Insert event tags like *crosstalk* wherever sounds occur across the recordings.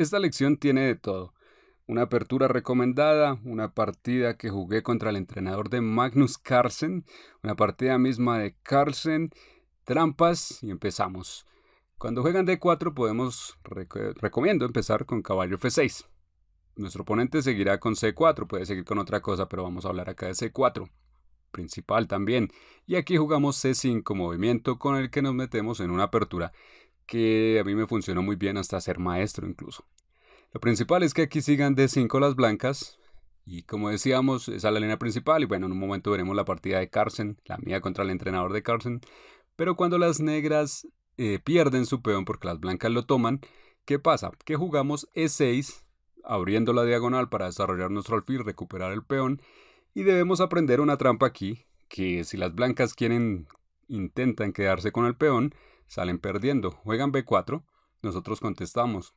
Esta lección tiene de todo. Una apertura recomendada, una partida que jugué contra el entrenador de Magnus Carlsen, una partida misma de Carlsen, trampas y empezamos. Cuando juegan D4 podemos, recomiendo empezar con caballo F6. Nuestro oponente seguirá con C4, puede seguir con otra cosa, pero vamos a hablar acá de C4 principal también. Y aquí jugamos C5, movimiento con el que nos metemos en una apertura que a mí me funcionó muy bien hasta ser maestro incluso. Lo principal es que aquí sigan de 5 las blancas. Y como decíamos, esa es la línea principal. Y bueno, en un momento veremos la partida de Carson, la mía contra el entrenador de Carson. Pero cuando las negras eh, pierden su peón porque las blancas lo toman, ¿qué pasa? Que jugamos E6, abriendo la diagonal para desarrollar nuestro alfil, recuperar el peón. Y debemos aprender una trampa aquí, que si las blancas quieren, intentan quedarse con el peón, salen perdiendo, juegan B4, nosotros contestamos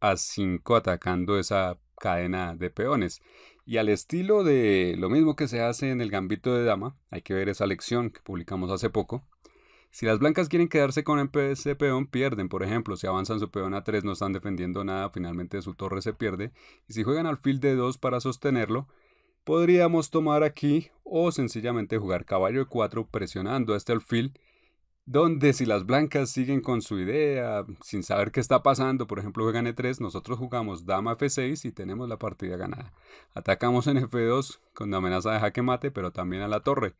A5 atacando esa cadena de peones. Y al estilo de lo mismo que se hace en el gambito de dama, hay que ver esa lección que publicamos hace poco. Si las blancas quieren quedarse con ese peón, pierden. Por ejemplo, si avanzan su peón a 3, no están defendiendo nada, finalmente su torre se pierde. Y si juegan alfil de 2 para sostenerlo, podríamos tomar aquí o sencillamente jugar caballo de 4 presionando este alfil donde si las blancas siguen con su idea, sin saber qué está pasando, por ejemplo juegan E3, nosotros jugamos dama F6 y tenemos la partida ganada. Atacamos en F2 con la amenaza de jaque mate, pero también a la torre.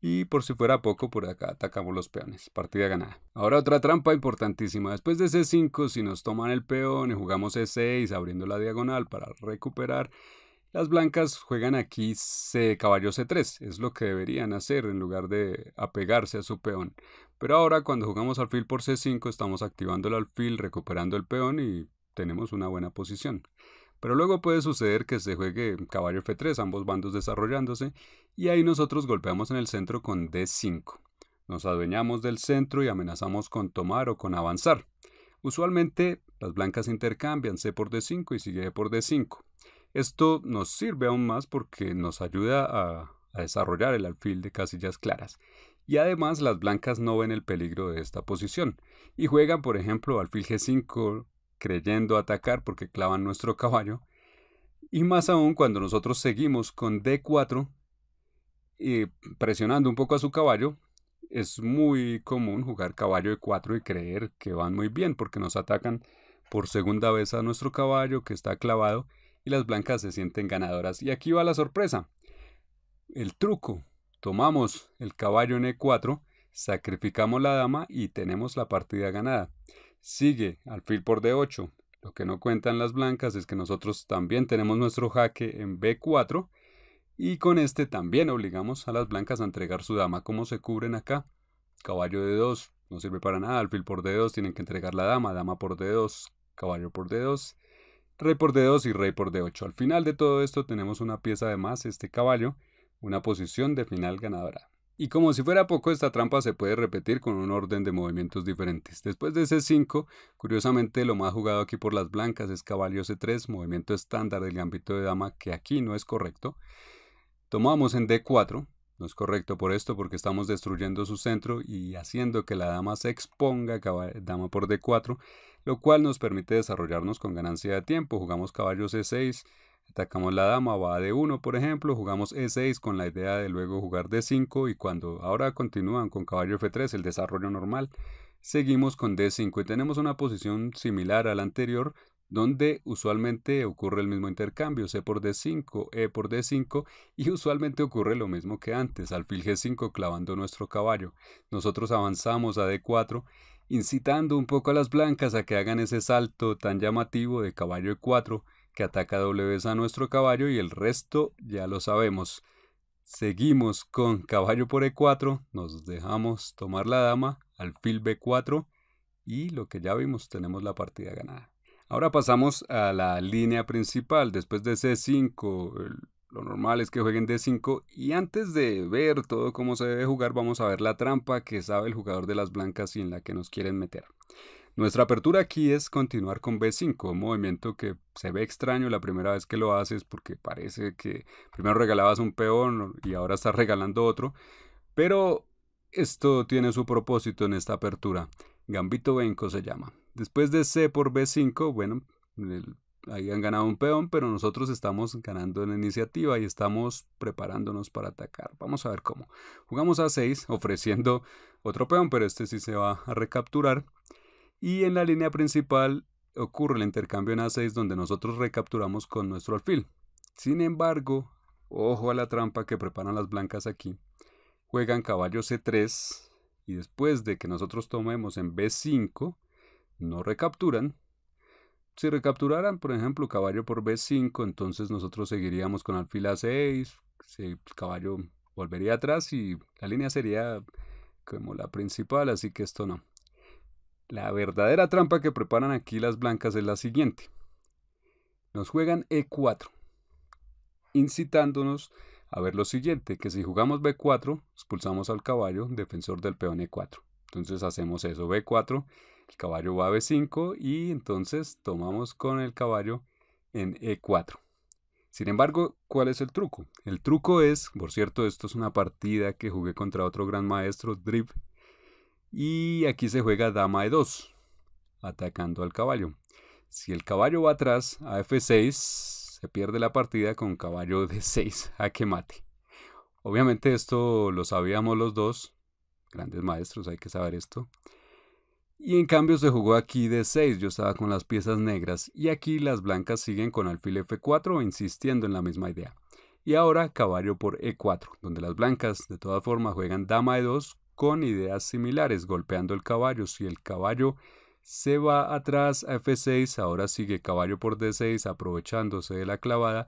Y por si fuera poco, por acá atacamos los peones. Partida ganada. Ahora otra trampa importantísima. Después de C5, si nos toman el peón y jugamos E6 abriendo la diagonal para recuperar, las blancas juegan aquí C, caballo C3, es lo que deberían hacer en lugar de apegarse a su peón. Pero ahora cuando jugamos alfil por c5 estamos activando el alfil, recuperando el peón y tenemos una buena posición. Pero luego puede suceder que se juegue caballo f3, ambos bandos desarrollándose, y ahí nosotros golpeamos en el centro con d5. Nos adueñamos del centro y amenazamos con tomar o con avanzar. Usualmente las blancas intercambian c por d5 y sigue e por d5. Esto nos sirve aún más porque nos ayuda a, a desarrollar el alfil de casillas claras y además las blancas no ven el peligro de esta posición y juegan por ejemplo alfil g5 creyendo atacar porque clavan nuestro caballo y más aún cuando nosotros seguimos con d4 y presionando un poco a su caballo es muy común jugar caballo e 4 y creer que van muy bien porque nos atacan por segunda vez a nuestro caballo que está clavado y las blancas se sienten ganadoras. Y aquí va la sorpresa. El truco Tomamos el caballo en E4, sacrificamos la dama y tenemos la partida ganada. Sigue alfil por D8. Lo que no cuentan las blancas es que nosotros también tenemos nuestro jaque en B4 y con este también obligamos a las blancas a entregar su dama. como se cubren acá? Caballo de 2 no sirve para nada. Alfil por D2, tienen que entregar la dama. Dama por D2, caballo por D2, rey por D2 y rey por D8. Al final de todo esto tenemos una pieza de más, este caballo, una posición de final ganadora. Y como si fuera poco, esta trampa se puede repetir con un orden de movimientos diferentes. Después de C5, curiosamente lo más jugado aquí por las blancas es caballo C3, movimiento estándar del ámbito de dama que aquí no es correcto. Tomamos en D4, no es correcto por esto porque estamos destruyendo su centro y haciendo que la dama se exponga, dama por D4, lo cual nos permite desarrollarnos con ganancia de tiempo. Jugamos caballo C6, Atacamos la dama, va a d 1 por ejemplo, jugamos E6 con la idea de luego jugar D5 y cuando ahora continúan con caballo F3, el desarrollo normal, seguimos con D5 y tenemos una posición similar a la anterior donde usualmente ocurre el mismo intercambio, C por D5, E por D5, *laughs* y usualmente ocurre lo mismo que antes, alfil G5 clavando nuestro caballo. Nosotros avanzamos a D4, incitando un poco a las blancas a que hagan ese salto tan llamativo de caballo E4, que ataca vez a nuestro caballo y el resto ya lo sabemos. Seguimos con caballo por e4, nos dejamos tomar la dama, alfil b4 y lo que ya vimos tenemos la partida ganada. Ahora pasamos a la línea principal, después de c5, lo normal es que jueguen d5 y antes de ver todo cómo se debe jugar vamos a ver la trampa que sabe el jugador de las blancas y en la que nos quieren meter. Nuestra apertura aquí es continuar con B5, un movimiento que se ve extraño la primera vez que lo haces porque parece que primero regalabas un peón y ahora estás regalando otro, pero esto tiene su propósito en esta apertura. Gambito Benco se llama. Después de C por B5, bueno, ahí han ganado un peón, pero nosotros estamos ganando en la iniciativa y estamos preparándonos para atacar. Vamos a ver cómo. Jugamos a 6 ofreciendo otro peón, pero este sí se va a recapturar. Y en la línea principal ocurre el intercambio en A6 donde nosotros recapturamos con nuestro alfil. Sin embargo, ojo a la trampa que preparan las blancas aquí. Juegan caballo C3 y después de que nosotros tomemos en B5, no recapturan. Si recapturaran, por ejemplo, caballo por B5, entonces nosotros seguiríamos con alfil A6, el caballo volvería atrás y la línea sería como la principal, así que esto no. La verdadera trampa que preparan aquí las blancas es la siguiente. Nos juegan E4, incitándonos a ver lo siguiente, que si jugamos B4, expulsamos al caballo, defensor del peón E4. Entonces hacemos eso, B4, el caballo va a B5 y entonces tomamos con el caballo en E4. Sin embargo, ¿cuál es el truco? El truco es, por cierto, esto es una partida que jugué contra otro gran maestro, Drift, y aquí se juega dama e 2, atacando al caballo. Si el caballo va atrás a F6, se pierde la partida con caballo de 6 a que mate. Obviamente esto lo sabíamos los dos, grandes maestros, hay que saber esto. Y en cambio se jugó aquí de 6, yo estaba con las piezas negras y aquí las blancas siguen con alfil F4 insistiendo en la misma idea. Y ahora caballo por E4, donde las blancas de todas formas juegan dama e 2 con ideas similares, golpeando el caballo. Si el caballo se va atrás a F6, ahora sigue caballo por D6, aprovechándose de la clavada,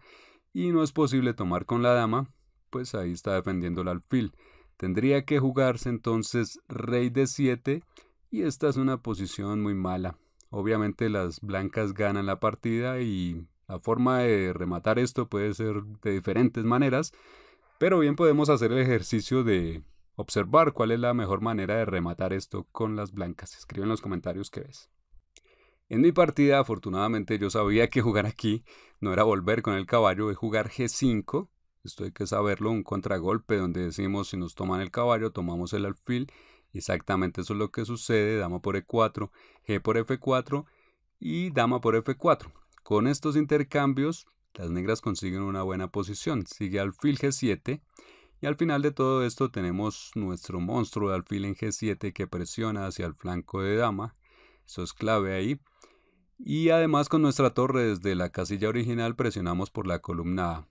y no es posible tomar con la dama, pues ahí está defendiendo el alfil. Tendría que jugarse entonces rey D7, y esta es una posición muy mala. Obviamente las blancas ganan la partida y la forma de rematar esto puede ser de diferentes maneras, pero bien podemos hacer el ejercicio de observar cuál es la mejor manera de rematar esto con las blancas. Escribe en los comentarios qué ves. En mi partida, afortunadamente, yo sabía que jugar aquí no era volver con el caballo, es jugar G5. Esto hay que saberlo, un contragolpe donde decimos si nos toman el caballo, tomamos el alfil. Exactamente eso es lo que sucede, dama por E4, G por F4 y dama por F4. Con estos intercambios, las negras consiguen una buena posición. Sigue alfil G7 y al final de todo esto tenemos nuestro monstruo de alfil en G7 que presiona hacia el flanco de dama. Eso es clave ahí. Y además con nuestra torre desde la casilla original presionamos por la columna A.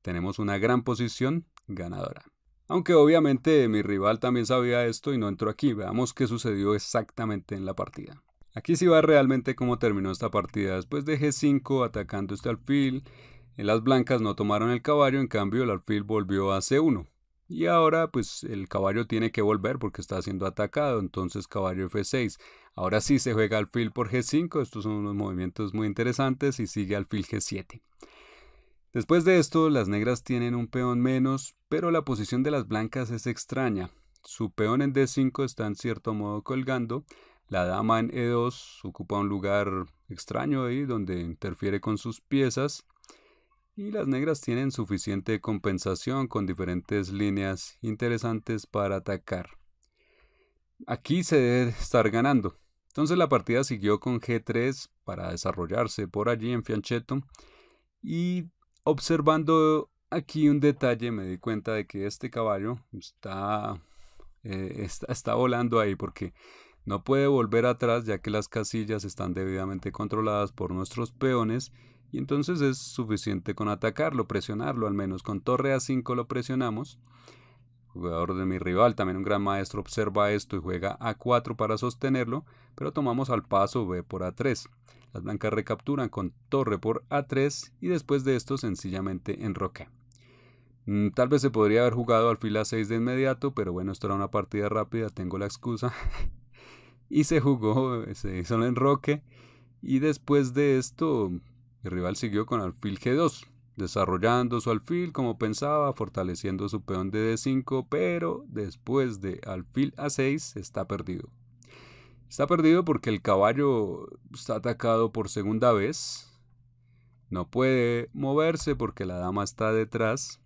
Tenemos una gran posición ganadora. Aunque obviamente mi rival también sabía esto y no entró aquí. Veamos qué sucedió exactamente en la partida. Aquí sí va realmente cómo terminó esta partida. Después de G5 atacando este alfil, en las blancas no tomaron el caballo, en cambio el alfil volvió a C1. Y ahora pues el caballo tiene que volver porque está siendo atacado, entonces caballo F6. Ahora sí se juega alfil por G5, estos son unos movimientos muy interesantes y sigue alfil G7. Después de esto, las negras tienen un peón menos, pero la posición de las blancas es extraña. Su peón en D5 está en cierto modo colgando, la dama en E2 ocupa un lugar extraño ahí donde interfiere con sus piezas, y las negras tienen suficiente compensación con diferentes líneas interesantes para atacar. Aquí se debe estar ganando. Entonces la partida siguió con G3 para desarrollarse por allí en Fianchetto y observando aquí un detalle me di cuenta de que este caballo está, eh, está volando ahí porque no puede volver atrás ya que las casillas están debidamente controladas por nuestros peones y entonces es suficiente con atacarlo, presionarlo al menos. Con torre a 5 lo presionamos. Jugador de mi rival, también un gran maestro, observa esto y juega a 4 para sostenerlo, pero tomamos al paso B por A3. Las blancas recapturan con torre por A3 y después de esto sencillamente enroque. Mm, tal vez se podría haber jugado alfil A6 de inmediato, pero bueno, esto era una partida rápida, tengo la excusa. *laughs* y se jugó, se hizo el enroque. Y después de esto, el rival siguió con alfil G2, desarrollando su alfil como pensaba, fortaleciendo su peón de D5, pero después de alfil A6 está perdido. Está perdido porque el caballo está atacado por segunda vez. No puede moverse porque la dama está detrás.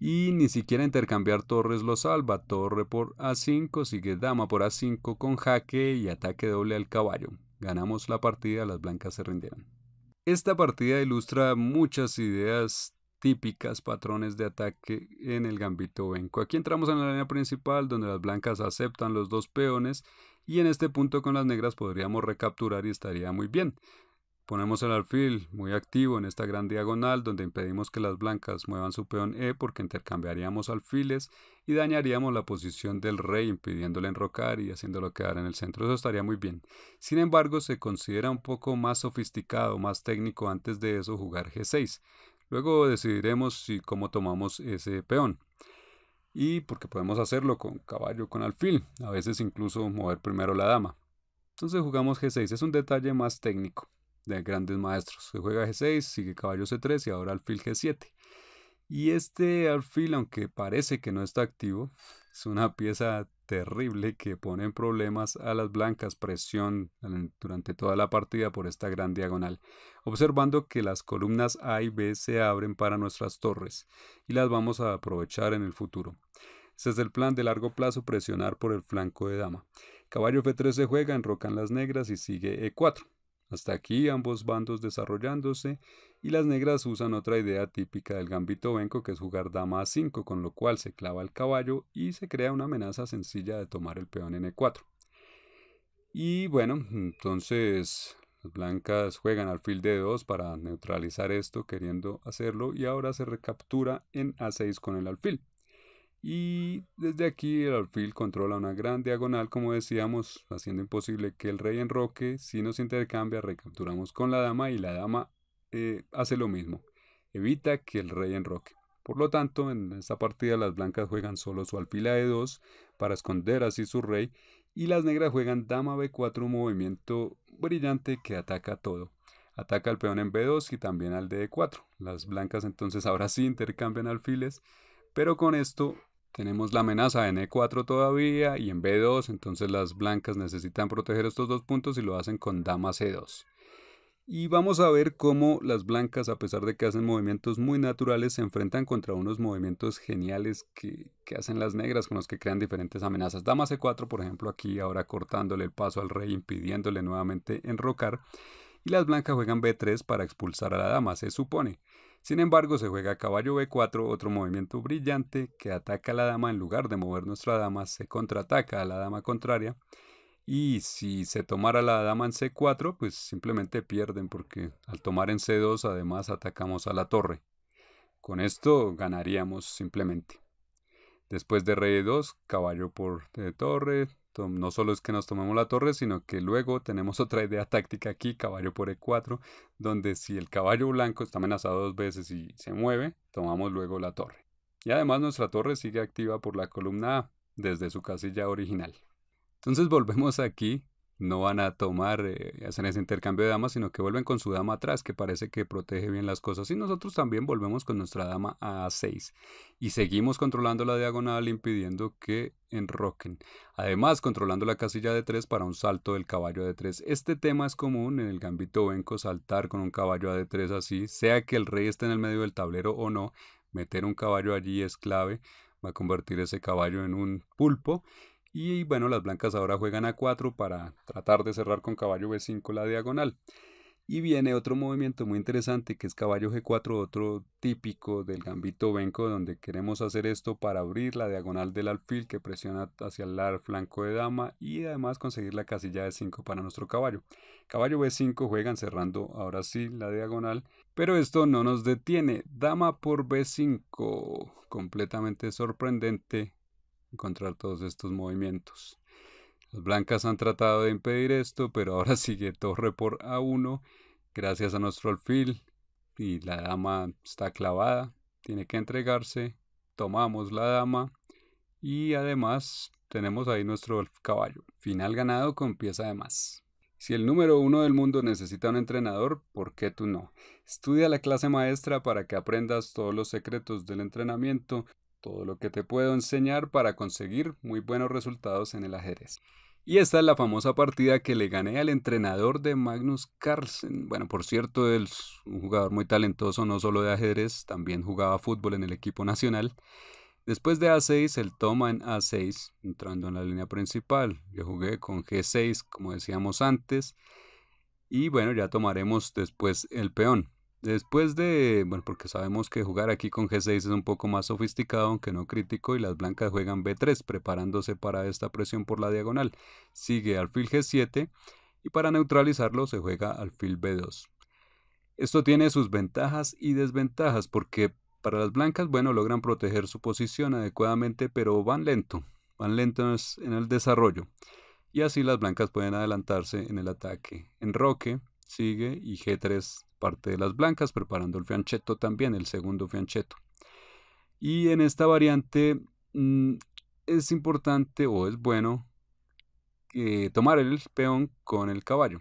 Y ni siquiera intercambiar torres lo salva. Torre por A5, sigue dama por A5 con jaque y ataque doble al caballo. Ganamos la partida, las blancas se rindieron. Esta partida ilustra muchas ideas típicas, patrones de ataque en el gambito venco. Aquí entramos en la línea principal donde las blancas aceptan los dos peones y en este punto con las negras podríamos recapturar y estaría muy bien. Ponemos el alfil muy activo en esta gran diagonal donde impedimos que las blancas muevan su peón E porque intercambiaríamos alfiles y dañaríamos la posición del rey impidiéndole enrocar y haciéndolo quedar en el centro. Eso estaría muy bien. Sin embargo, se considera un poco más sofisticado, más técnico antes de eso jugar G6. Luego decidiremos si cómo tomamos ese peón. Y porque podemos hacerlo con caballo, con alfil, a veces incluso mover primero la dama. Entonces jugamos G6, es un detalle más técnico de grandes maestros. Se juega G6, sigue caballo C3 y ahora alfil G7. Y este alfil, aunque parece que no está activo, *laughs* es una pieza terrible que pone problemas a las blancas presión durante toda la partida por esta gran diagonal, observando que las columnas A y B se abren para nuestras torres y las vamos a aprovechar en el futuro. Ese es el plan de largo plazo presionar por el flanco de dama. Caballo F3 se juega, enrocan las negras y sigue E4. Hasta aquí ambos bandos desarrollándose y las negras usan otra idea típica del gambito venco que es jugar dama a 5 con lo cual se clava el caballo y se crea una amenaza sencilla de tomar el peón en e4. Y bueno, entonces las blancas juegan alfil d 2 para neutralizar esto queriendo hacerlo y ahora se recaptura en a6 con el alfil. Y desde aquí el alfil controla una gran diagonal, como decíamos, haciendo imposible que el rey enroque. Si nos intercambia, recapturamos con la dama y la dama eh, hace lo mismo. Evita que el rey enroque. Por lo tanto, en esta partida las blancas juegan solo su alfil e 2 para esconder así su rey y las negras juegan dama b4, un movimiento brillante que ataca todo. Ataca al peón en b2 y también al d4. Las blancas entonces ahora sí intercambian alfiles, pero con esto tenemos la amenaza en E4 todavía y en B2, entonces las blancas necesitan proteger estos dos puntos y lo hacen con dama C2. Y vamos a ver cómo las blancas, a pesar de que hacen movimientos muy naturales, se enfrentan contra unos movimientos geniales que, hacen las negras con los que crean diferentes amenazas. Dama C4, por ejemplo, aquí ahora cortándole el paso al rey, impidiéndole nuevamente enrocar. Y las blancas juegan B3 para expulsar a la dama, se supone. Sin embargo, se juega caballo B4, otro movimiento brillante que ataca a la dama en lugar de mover nuestra dama, se contraataca a la dama contraria. Y si se tomara la dama en C4, pues simplemente pierden porque al tomar en C2 además atacamos a la torre. Con esto ganaríamos simplemente. Después de rey 2, caballo por torre, no solo es que nos tomemos la torre, sino que luego tenemos *laughs* otra idea táctica aquí, caballo por E4, donde si el caballo blanco está amenazado dos veces y se mueve, tomamos luego la torre. Y además nuestra torre sigue activa por la columna A, desde su casilla original. Entonces volvemos aquí no van a tomar, eh, hacen ese intercambio de damas, sino que vuelven con su dama atrás, que parece que protege bien las cosas. Y nosotros también volvemos con nuestra dama a 6 y seguimos controlando la diagonal, impidiendo que enroquen. Además, controlando la casilla de 3 para un salto del caballo de 3. Este tema es común en el gambito venco saltar con un caballo a 3 así, sea que el rey esté en el medio del tablero o no, meter un caballo allí es clave, va a convertir ese caballo en un pulpo y bueno, las blancas ahora juegan a 4 para tratar de cerrar con caballo B5 la diagonal. Y viene otro movimiento muy interesante que es caballo G4, otro típico del gambito venco, donde queremos hacer esto para abrir la diagonal del alfil que presiona hacia el flanco de dama y además conseguir la casilla de 5 para nuestro caballo. Caballo B5 juegan cerrando ahora sí la diagonal, pero esto no nos detiene. Dama por B5, completamente sorprendente encontrar todos estos movimientos. Las blancas han tratado de impedir esto, pero ahora *laughs* sigue torre por A1 gracias a nuestro alfil y la dama está clavada, tiene que entregarse, tomamos la dama y además tenemos ahí nuestro caballo. Final ganado con pieza de más. Si el número uno del mundo necesita un entrenador, ¿por qué tú no? Estudia la clase maestra para que aprendas todos los secretos del entrenamiento todo lo que te puedo enseñar para conseguir muy buenos resultados en el ajedrez. Y esta es la famosa partida que le gané al entrenador de Magnus Carlsen. Bueno, por cierto, él es un jugador muy talentoso, no solo de ajedrez, también jugaba fútbol en el equipo nacional. Después de A6, él toma en A6, entrando en la línea principal. Yo jugué con G6, como decíamos antes. Y bueno, ya tomaremos después el peón. Después de, bueno, porque sabemos que jugar aquí con G6 es un poco más sofisticado, aunque no crítico, y las blancas juegan B3, preparándose para esta presión por la diagonal. Sigue alfil G7, y para neutralizarlo se juega alfil B2. Esto tiene sus ventajas y desventajas, porque para las blancas, bueno, logran proteger su posición adecuadamente, pero van lento, van lento en el desarrollo. Y así las blancas pueden adelantarse en el ataque. En roque, sigue, y G3 parte de las blancas, preparando el fianchetto también, el segundo fianchetto. Y en esta variante mm, es importante o es bueno eh, tomar el peón con el caballo.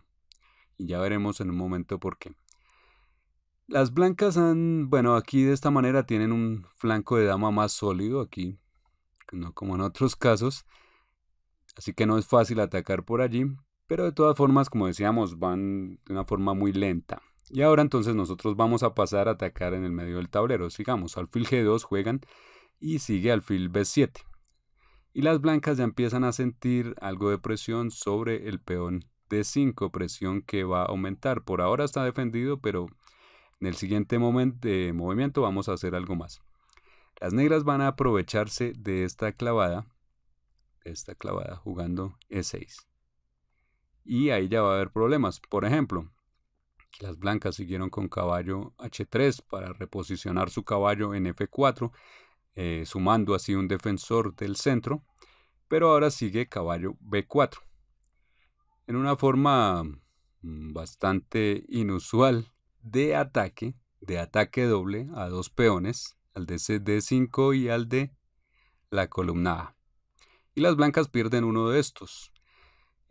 Y ya veremos en un momento por qué. Las blancas han, bueno, aquí de esta manera tienen un flanco de dama más sólido aquí, no como en otros casos. Así que no es fácil atacar por allí, pero de todas formas, como decíamos, van de una forma muy lenta. Y ahora entonces nosotros vamos a pasar a atacar en el medio del tablero. Sigamos, alfil G2 juegan y sigue alfil B7. Y las blancas ya empiezan a sentir algo de presión sobre el peón D5, presión que va a aumentar. Por ahora está defendido, pero en el siguiente momento, de eh, movimiento vamos a hacer algo más. Las negras van a aprovecharse de esta clavada, esta clavada jugando E6. Y ahí ya va a haber problemas. Por ejemplo, las blancas siguieron con caballo H3 para reposicionar su caballo en F4, eh, sumando así un defensor del centro, pero ahora sigue caballo B4. En una forma mm, bastante inusual de ataque, de ataque doble a dos peones, al de cd 5 y al de la columna A. Y las blancas pierden uno de estos,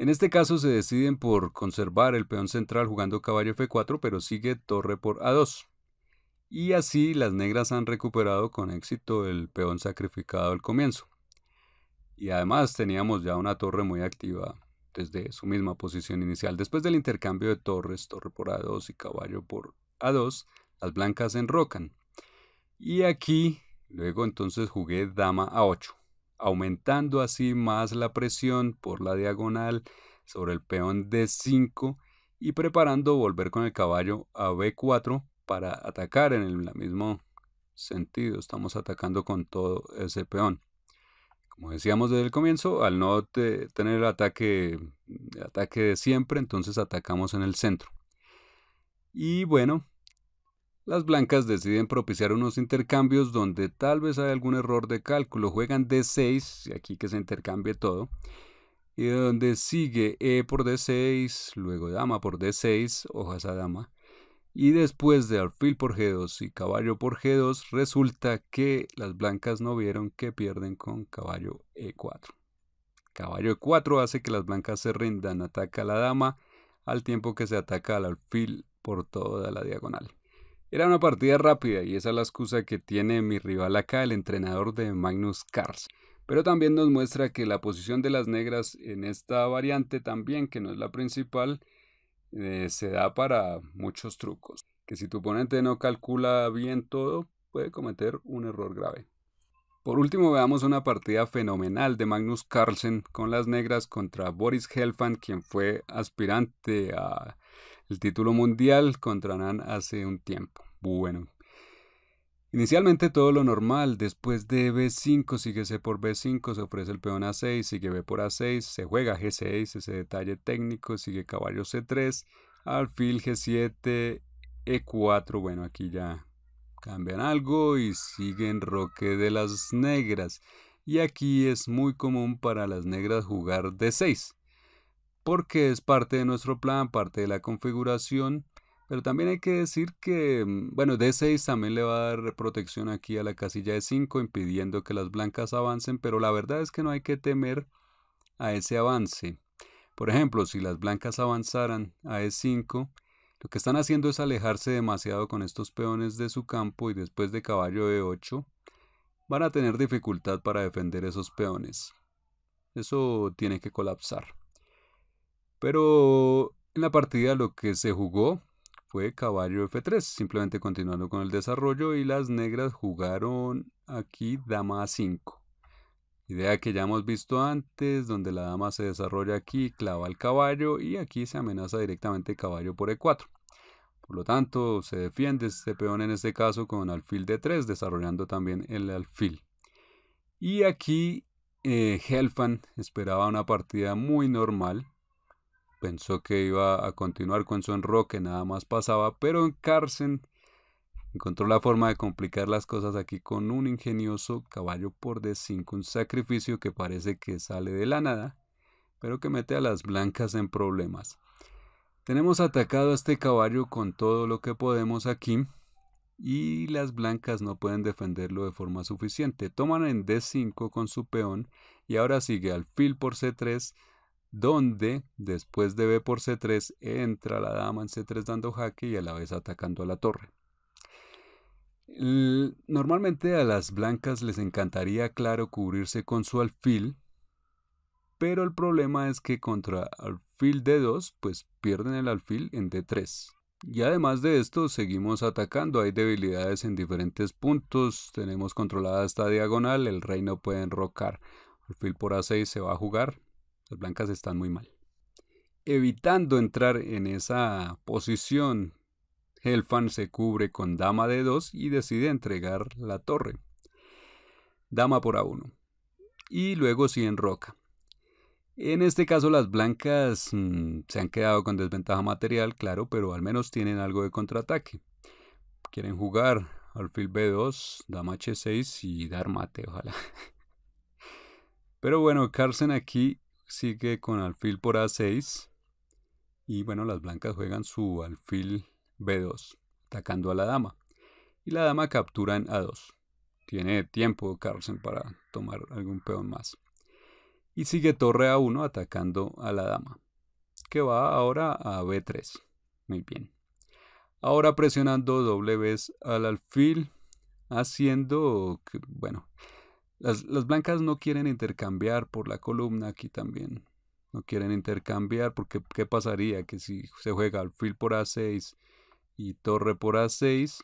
en este caso se deciden por conservar el peón central jugando caballo f4, pero sigue torre por a2. Y así las negras han recuperado con éxito el peón sacrificado al comienzo. Y además teníamos ya una torre muy activa desde su misma posición inicial. Después del intercambio de torres, torre por a2 y caballo por a2, las blancas enrocan. Y aquí, luego entonces jugué dama a8 aumentando así más la presión por la diagonal sobre el peón D5 y preparando volver con el caballo a B4 para atacar en el mismo sentido. Estamos atacando con todo ese peón. Como decíamos desde el comienzo, al no tener el ataque, el ataque de siempre, entonces atacamos en el centro. Y bueno, las blancas deciden propiciar unos intercambios donde tal vez hay algún error de cálculo. Juegan D6, y aquí que se intercambie todo. Y donde sigue E por D6, luego dama por D6, hojas a dama. Y después de alfil por G2 y caballo por G2, resulta que las blancas no vieron que pierden con caballo E4. Caballo E4 hace que las blancas se rindan, ataca a la dama, al tiempo que se ataca al alfil por toda la diagonal. Era una partida rápida y esa es la excusa que tiene mi rival acá, el entrenador de Magnus Carlsen. Pero también nos muestra que la posición de las negras en esta variante también, que no es la principal, eh, se da para muchos trucos. Que si tu oponente no calcula bien todo, puede cometer un error grave. Por último, veamos una partida fenomenal de Magnus Carlsen con las negras contra Boris Helfand, quien fue aspirante a el título mundial contra hace un tiempo. Bueno. Inicialmente todo lo normal, después de B5 sigue C por B5, se ofrece el peón A6, sigue B por A6, se juega G6, ese detalle técnico, sigue caballo C3, alfil G7, E4, bueno aquí ya cambian algo y siguen roque de las negras. Y aquí es muy común para las negras jugar D6 porque es parte de nuestro plan, parte de la configuración. Pero también hay que decir que, mm, bueno, D6 también le va a dar protección aquí a la casilla de 5, impidiendo que las blancas avancen, pero la verdad es que no hay que temer a ese avance. Por ejemplo, si las blancas avanzaran a E5, lo que están haciendo es alejarse demasiado con estos peones de su campo y después de caballo E8, van a tener dificultad para defender esos peones. Eso tiene que colapsar. Pero en la partida lo que se jugó fue caballo F3, simplemente continuando con el desarrollo y las negras jugaron aquí dama A5. Idea que ya hemos visto antes, donde la dama se desarrolla aquí, clava el caballo y aquí se amenaza directamente caballo por E4. Por lo tanto, se defiende este peón en este caso con alfil D3, desarrollando también el alfil. Y aquí eh, Helfand esperaba una partida muy normal, pensó que iba a continuar con su enroque, nada más pasaba, pero en Carson encontró la forma de complicar las cosas aquí con un ingenioso caballo por d 5, un sacrificio que parece que sale de la nada, pero que mete a las blancas en problemas. Tenemos atacado a este caballo con todo lo que podemos aquí y las blancas no pueden defenderlo de forma suficiente. Toman en D5 con su peón y ahora sigue al fil por C3 donde después de B por C3 entra la dama en C3 dando jaque y a la vez atacando a la torre. Normalmente a las blancas les encantaría, claro, cubrirse con su alfil, pero el problema es que contra alfil D2, pues pierden el alfil en D3. Y además de esto, seguimos atacando, hay debilidades en diferentes puntos, tenemos controlada esta diagonal, el rey no puede enrocar, alfil por A6 se va a jugar, las blancas están muy mal. Evitando entrar en esa posición, fan se cubre con dama de 2 y decide entregar la torre. Dama por A1. Y luego en roca. En este caso las blancas mm, se han quedado con desventaja material, claro, pero al menos tienen algo de contraataque. Quieren jugar alfil B2, dama H6 y dar mate, ojalá. *laughs* Pero bueno, Carlsen aquí sigue con alfil por A6. Y bueno, las blancas juegan su alfil B2, atacando a la dama. Y la dama captura en A2. Tiene tiempo Carlsen para tomar algún peón más. Y sigue torre A1 atacando a la dama, que va ahora a B3. Muy bien. Ahora presionando doble vez al alfil, haciendo, que, bueno, las, blancas no quieren intercambiar por la columna aquí también. No quieren intercambiar porque ¿qué pasaría? Que si se juega alfil por A6 y torre por A6,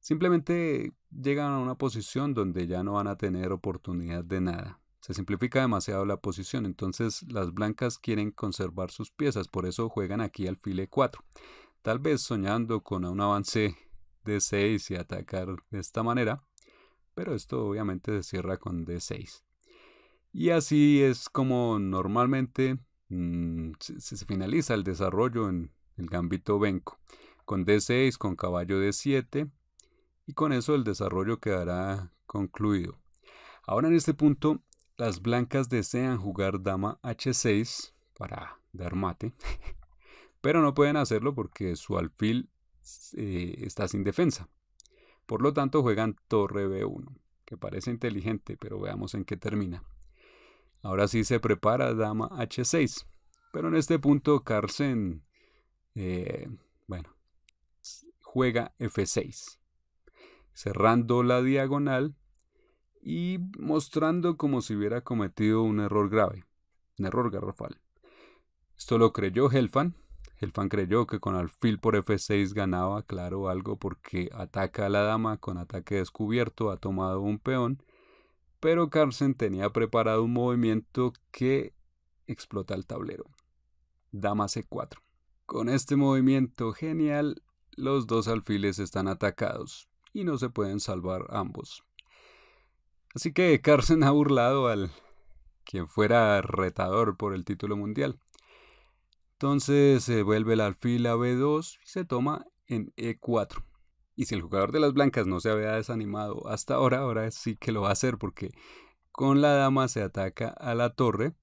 simplemente llegan a una posición donde ya no van a tener oportunidad de nada. Se simplifica demasiado la posición, entonces las blancas quieren conservar sus piezas, por eso juegan aquí alfil E4. Tal vez soñando con un avance de 6 y atacar de esta manera, pero esto obviamente se cierra con D6. Y así es como normalmente mm, se, finaliza el desarrollo en el gambito Benko, con D6, con caballo D7, y con eso el desarrollo quedará concluido. Ahora en este punto, las blancas desean jugar dama H6 para dar mate, *laughs* pero no pueden hacerlo porque su alfil eh, está sin defensa. Por lo tanto, juegan torre B1, que parece inteligente, pero veamos en qué termina. Ahora sí se prepara dama H6, pero en este punto Carlsen, eh, bueno, juega F6, cerrando la diagonal y mostrando como si hubiera cometido un error grave, un error garrafal. Esto lo creyó Helfand, el fan creyó que con alfil por f6 ganaba, claro, algo porque ataca a la dama con ataque descubierto, ha tomado un peón, pero Carlsen tenía preparado un movimiento que explota el tablero. Dama c4. Con este movimiento genial, los dos alfiles están atacados y no se pueden salvar ambos. Así que Carlsen ha burlado al quien fuera retador por el título mundial. Entonces se vuelve la alfil a B2 y se toma en E4. Y si el jugador de las blancas no se había desanimado hasta ahora, ahora sí que lo va a hacer porque con la dama se ataca a la torre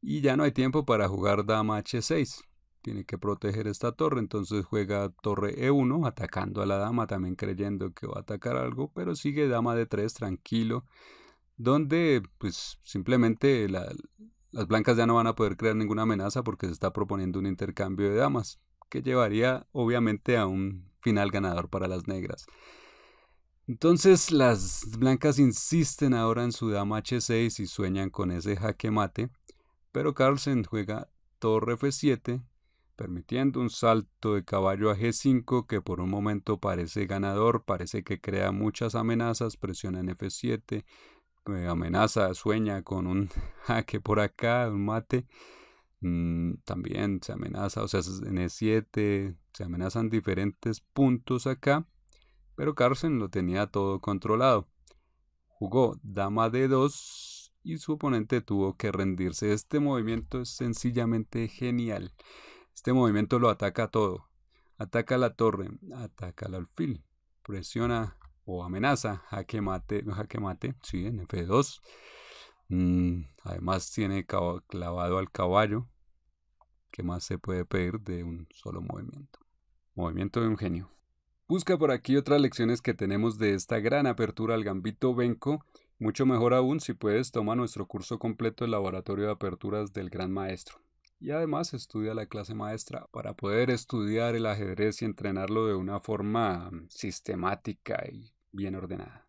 y ya no hay tiempo para jugar dama H6. Tiene que proteger esta torre, entonces juega torre E1 atacando a la dama, también creyendo que va a atacar algo, pero sigue dama D3 tranquilo, donde pues simplemente la, las blancas ya no van a poder crear ninguna amenaza porque se está proponiendo un intercambio de damas, que llevaría obviamente a un final ganador para las negras. Entonces las blancas insisten ahora en su dama H6 y sueñan con ese jaque mate, pero Carlsen juega torre F7, permitiendo un salto de caballo a G5 que por un momento parece ganador, parece que crea muchas amenazas, presiona en F7, amenaza, sueña con un *laughs* jaque por acá, un mate, mm, también se amenaza, o sea, en E7 se amenazan diferentes puntos acá, pero Carlsen lo tenía todo controlado. Jugó dama D2 y su oponente tuvo que rendirse. Este movimiento es sencillamente genial. Este movimiento lo ataca todo. Ataca la torre, ataca el alfil, presiona o amenaza jaque mate, jaque mate, sí, en F2. Mm, además tiene clavado al caballo. ¿Qué más se puede pedir de un solo movimiento? Movimiento de un genio. Busca por aquí otras lecciones que tenemos de esta gran apertura al gambito Benko. Mucho mejor aún si puedes tomar nuestro curso completo del laboratorio de aperturas del gran maestro. Y además estudia la clase maestra para poder estudiar el ajedrez y entrenarlo de una forma mm, sistemática y bien ordenada.